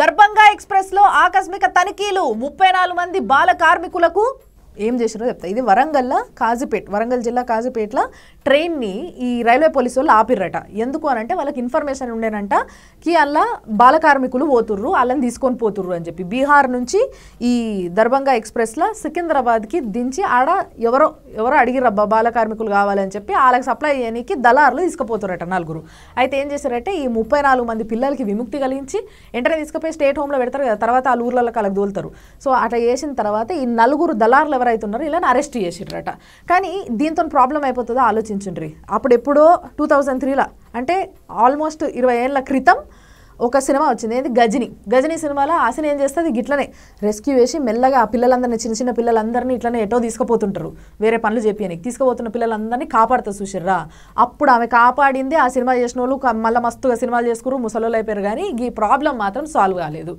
దర్భంగా ఎక్స్ప్రెస్లో ఆకస్మిక తనిఖీలు ముప్పై మంది బాల కార్మికులకు ఏం చేసినారో చెప్తా ఇది వరంగల్లో కాజీపేట వరంగల్ జిల్లా ట్రైన్ ట్రైన్ని ఈ రైల్వే పోలీసు వాళ్ళు ఆపిర్రట ఎందుకు అనంటే వాళ్ళకి ఇన్ఫర్మేషన్ ఉండేనంట కి అలా బాల కార్మికులు పోతుర్రు వాళ్ళని తీసుకొని పోతుర్రు అని చెప్పి బీహార్ నుంచి ఈ దర్భంగా ఎక్స్ప్రెస్లో సికింద్రాబాద్కి దించి ఆడ ఎవరో ఎవరో అడిగిరబ్బా బాల కార్మికులు కావాలని చెప్పి వాళ్ళకి సప్లై చేయడానికి దళారులు తీసుకుపోతురట నలుగురు అయితే ఏం చేశారంటే ఈ ముప్పై నాలుగు మంది పిల్లలకి విముక్తి కలిగించి వెంటనే తీసుకుపోయి స్టేట్ హోమ్లో పెడతారు కదా తర్వాత ఆ ఊర్లలో వాళ్ళకి దోలుతారు సో అట్లా చేసిన తర్వాత ఈ నలుగురు దళారులు ఎవరైతే ఉన్నారో ఇలా అరెస్ట్ చేసిండ్రట కానీ దీంతో ప్రాబ్లం అయిపోతుందో ఆలోచించుండ్రి అప్పుడు ఎప్పుడో టూ థౌజండ్ త్రీలో అంటే ఆల్మోస్ట్ ఇరవై ఏళ్ళ క్రితం ఒక సినిమా వచ్చింది ఏంది గజని గజని సినిమాలో ఆశని ఏం చేస్తుంది గిట్లనే రెస్క్యూ చేసి మెల్లగా ఆ పిల్లలందరినీ చిన్న చిన్న పిల్లలందరినీ ఇట్లనే ఎటో తీసుకుపోతుంటారు వేరే పనులు చెప్పని తీసుకుపోతున్న పిల్లలందరినీ కాపాడుతా చూసిర్రా అప్పుడు ఆమె కాపాడింది ఆ సినిమా చేసిన వాళ్ళు మళ్ళీ మస్తుగా సినిమాలు చేసుకురు ముసలోళ్ళు అయిపోయారు కానీ ఈ ప్రాబ్లం మాత్రం సాల్వ్ కాలేదు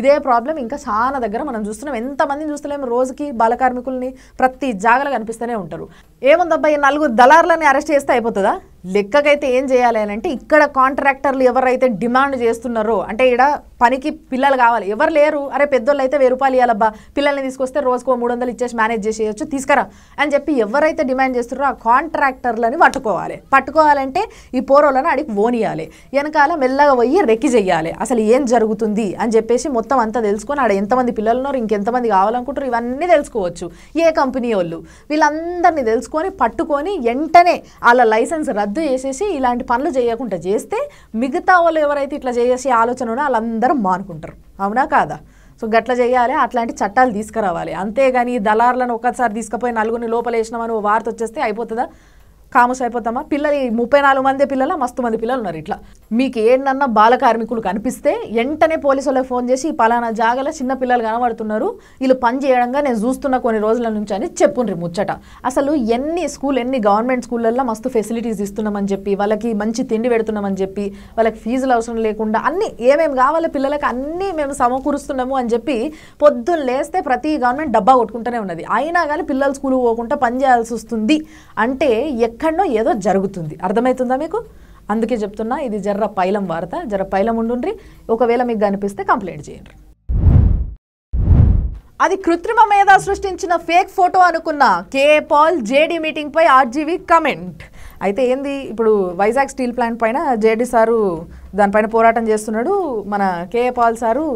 ఇదే ప్రాబ్లం ఇంకా చాలా దగ్గర మనం చూస్తున్నాం ఎంతమందిని చూస్తలేము రోజుకి బాలకార్మికుల్ని ప్రతి జాగలు కనిపిస్తూనే ఉంటారు ఏముందబ్బా ఈ నలుగురు దళారులని అరెస్ట్ చేస్తే అయిపోతుందా లెక్కకైతే ఏం చేయాలి అని అంటే ఇక్కడ కాంట్రాక్టర్లు ఎవరైతే డిమాండ్ చేస్తున్నారో అంటే ఇక్కడ పనికి పిల్లలు కావాలి ఎవరు లేరు అరే పెద్దోళ్ళు అయితే వెయ్యి రూపాయలు ఇవ్వాలబ్బా పిల్లల్ని తీసుకొస్తే రోజుకో మూడు వందలు ఇచ్చేసి మేనేజ్ చేసేయచ్చు తీసుకురా అని చెప్పి ఎవరైతే డిమాండ్ చేస్తున్నారో ఆ కాంట్రాక్టర్లని పట్టుకోవాలి పట్టుకోవాలంటే ఈ పోరోలను అడిగి ఓనియాలి వెనకాల మెల్లగా పోయి రెక్కి చెయ్యాలి అసలు ఏం జరుగుతుంది అని చెప్పేసి మొత్తం అంతా తెలుసుకొని ఆడ ఎంతమంది పిల్లలు ఉన్నారు ఇంకెంతమంది కావాలనుకుంటారు ఇవన్నీ తెలుసుకోవచ్చు ఏ కంపెనీ వాళ్ళు వీళ్ళందరినీ తెలుసుకొని పట్టుకొని వెంటనే వాళ్ళ లైసెన్స్ రద్దు చేసేసి ఇలాంటి పనులు చేయకుండా చేస్తే మిగతా వాళ్ళు ఎవరైతే ఇట్లా చేసే ఆలోచన ఉన్నా వాళ్ళందరూ మానుకుంటారు అవునా కాదా సో గట్ల చేయాలి అట్లాంటి చట్టాలు తీసుకురావాలి అంతేగాని దళారులను ఒక్కసారి తీసుకుపోయి నలుగురిని లోపలేసినామని ఓ వార్త వచ్చేస్తే అయిపోతుందా కామస్ అయిపోతామా పిల్లలు ముప్పై నాలుగు మంది పిల్లల మస్తు మంది పిల్లలు ఉన్నారు ఇట్లా మీకు ఏంటన్నా బాల కార్మికులు కనిపిస్తే వెంటనే పోలీసు వాళ్ళకి ఫోన్ చేసి పలానా జాగల చిన్న పిల్లలు కనబడుతున్నారు వీళ్ళు పని చేయడంగా నేను చూస్తున్న కొన్ని రోజుల నుంచి అని చెప్పుండ్రి ముచ్చట అసలు ఎన్ని స్కూల్ ఎన్ని గవర్నమెంట్ స్కూళ్ళల్లో మస్తు ఫెసిలిటీస్ ఇస్తున్నామని చెప్పి వాళ్ళకి మంచి తిండి పెడుతున్నామని చెప్పి వాళ్ళకి ఫీజులు అవసరం లేకుండా అన్ని ఏమేమి కావాలో పిల్లలకి అన్నీ మేము సమకూరుస్తున్నాము అని చెప్పి పొద్దున్న లేస్తే ప్రతి గవర్నమెంట్ డబ్బా కొట్టుకుంటూనే ఉన్నది అయినా కానీ పిల్లలు స్కూల్ పోకుండా పని చేయాల్సి వస్తుంది అంటే ఎక్కడనో ఏదో జరుగుతుంది అర్థమవుతుందా మీకు అందుకే చెప్తున్నా ఇది జర్ర పైలం వార్త జర్ర పైలం ఉండుండ్రి ఒకవేళ మీకు కనిపిస్తే కంప్లైంట్ చేయండి అది కృత్రిమ మీద సృష్టించిన ఫేక్ ఫోటో అనుకున్న కే పాల్ జేడీ మీటింగ్పై ఆర్జీవీ కమెంట్ అయితే ఏంది ఇప్పుడు వైజాగ్ స్టీల్ ప్లాంట్ పైన జేడీ సారు దానిపైన పోరాటం చేస్తున్నాడు మన కేఏ పాల్ సారు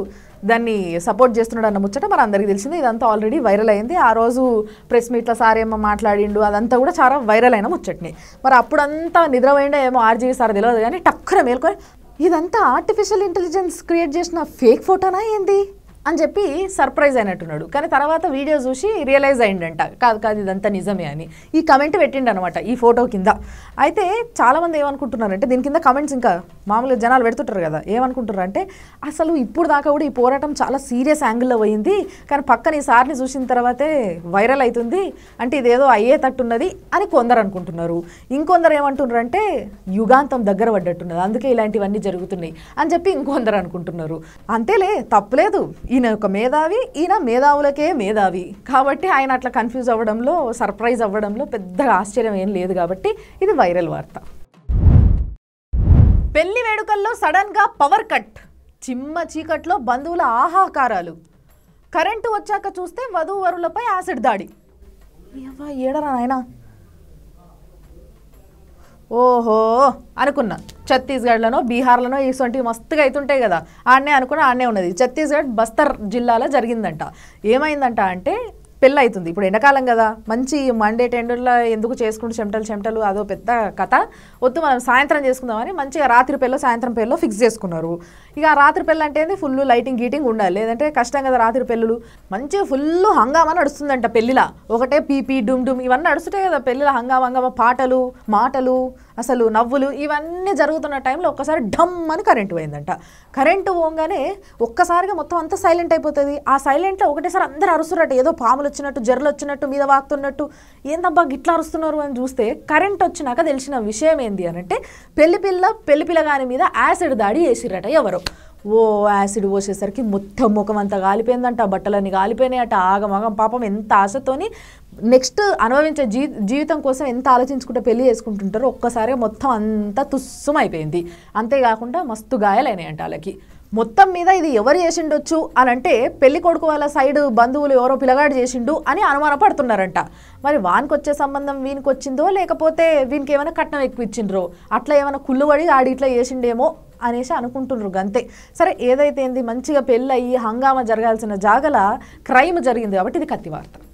దాన్ని సపోర్ట్ చేస్తున్నాడు అన్న ముచ్చట మరి అందరికీ తెలిసింది ఇదంతా ఆల్రెడీ వైరల్ అయింది ఆ రోజు ప్రెస్ మీట్లో సారేమో మాట్లాడిండు అదంతా కూడా చాలా వైరల్ అయిన ముచ్చట్ని మరి అప్పుడంతా నిద్రపోయిండో ఏమో ఆర్జీవి సార్ తెలియదు కానీ టక్కున మేల్కొని ఇదంతా ఆర్టిఫిషియల్ ఇంటెలిజెన్స్ క్రియేట్ చేసిన ఫేక్ ఫోటోనా ఏంది అని చెప్పి సర్ప్రైజ్ అయినట్టున్నాడు కానీ తర్వాత వీడియో చూసి రియలైజ్ అయిందంట కాదు కాదు ఇదంతా నిజమే అని ఈ కమెంట్ పెట్టిండు అనమాట ఈ ఫోటో కింద అయితే చాలామంది ఏమనుకుంటున్నారంటే దీని కింద కమెంట్స్ ఇంకా మామూలుగా జనాలు పెడుతుంటారు కదా ఏమనుకుంటున్నారు అంటే అసలు ఇప్పుడు దాకా కూడా ఈ పోరాటం చాలా సీరియస్ యాంగిల్లో పోయింది కానీ పక్కన ఈ సార్ని చూసిన తర్వాతే వైరల్ అవుతుంది అంటే ఇదేదో తట్టున్నది అని కొందరు అనుకుంటున్నారు ఇంకొందరు ఏమంటున్నారు అంటే యుగాంతం దగ్గర పడ్డట్టున్నది అందుకే ఇలాంటివన్నీ జరుగుతున్నాయి అని చెప్పి ఇంకొందరు అనుకుంటున్నారు అంతేలే తప్పులేదు ఈయన ఒక మేధావి ఈయన మేధావులకే మేధావి కాబట్టి ఆయన అట్లా కన్ఫ్యూజ్ అవ్వడంలో సర్ప్రైజ్ అవ్వడంలో పెద్దగా ఆశ్చర్యం ఏం లేదు కాబట్టి ఇది వైరల్ వార్త పెళ్లి వేడుకల్లో సడన్గా పవర్ కట్ చిమ్మ చీకట్లో బంధువుల ఆహాకారాలు కరెంటు వచ్చాక చూస్తే వధూవరులపై యాసిడ్ దాడి ఏడరా నాయనా ఓహో అనుకున్నా ఛత్తీస్గఢ్లోనో బీహార్లోనో ఇటువంటివి మస్తుగా అవుతుంటాయి కదా ఆడనే అనుకున్నా ఆడనే ఉన్నది ఛత్తీస్గఢ్ బస్తర్ జిల్లాలో జరిగిందంట ఏమైందంట అంటే పెళ్ళి అవుతుంది ఇప్పుడు ఎండాకాలం కదా మంచి మండే టెండర్లో ఎందుకు చేసుకుంటూ చెమటలు చెమటలు అదో పెద్ద కథ వద్దు మనం సాయంత్రం చేసుకుందామని మంచిగా రాత్రి పెళ్ళ సాయంత్రం పెళ్ళో ఫిక్స్ చేసుకున్నారు ఇక రాత్రి పెళ్ళ అంటే ఫుల్ లైటింగ్ గీటింగ్ ఉండాలి లేదంటే కష్టం కదా రాత్రి పెళ్ళు మంచిగా ఫుల్ హంగామా నడుస్తుందంట పెళ్ళిలా ఒకటే పీపీ డుమ్ డుమ్ ఇవన్నీ నడుస్తుంటాయి కదా పెళ్ళిలో హంగామా హంగామా పాటలు మాటలు అసలు నవ్వులు ఇవన్నీ జరుగుతున్న టైంలో ఒక్కసారి ఢమ్ అని కరెంటు పోయిందంట కరెంటు పోగానే ఒక్కసారిగా మొత్తం అంతా సైలెంట్ అయిపోతుంది ఆ సైలెంట్లో ఒకటేసారి అందరు అరుస్తున్నట్టు ఏదో పాములు వచ్చినట్టు జర్రలు వచ్చినట్టు మీద వాక్తున్నట్టు ఏందబ్బా గిట్లా అరుస్తున్నారు అని చూస్తే కరెంట్ వచ్చినాక తెలిసిన విషయం ఏంది అని అంటే పెళ్లి పిల్ల పెళ్లి పిల్లగాని మీద యాసిడ్ దాడి చేసిరట ఎవరు ఓ యాసిడ్ పోసేసరికి మొత్తం ముఖం అంతా కాలిపోయిందంట బట్టలన్నీ కాలిపోయినాయట ఆగమాగం పాపం ఎంత ఆశతోని నెక్స్ట్ అనుభవించే జీ జీవితం కోసం ఎంత ఆలోచించుకుంటే పెళ్లి చేసుకుంటుంటారో ఒక్కసారి మొత్తం అంతా తుస్సం అయిపోయింది అంతేకాకుండా మస్తు గాయాలైనాయంట వాళ్ళకి మొత్తం మీద ఇది ఎవరు చేసిండొచ్చు అని అంటే పెళ్లి కొడుకు వాళ్ళ సైడ్ బంధువులు ఎవరో పిలగాడు చేసిండు అని అనుమాన పడుతున్నారంట మరి వానికి వచ్చే సంబంధం వీనికి వచ్చిందో లేకపోతే వీనికి ఏమైనా కట్నం ఎక్కువ ఇచ్చిండ్రో అట్లా ఏమైనా కుళ్ళు పడి ఆడి ఇట్లా చేసిండేమో అనేసి అనుకుంటున్నారు గంతే సరే ఏదైతే ఏంది మంచిగా పెళ్ళి అయ్యి హంగామా జరగాల్సిన జాగల క్రైమ్ జరిగింది కాబట్టి ఇది కత్తి వార్త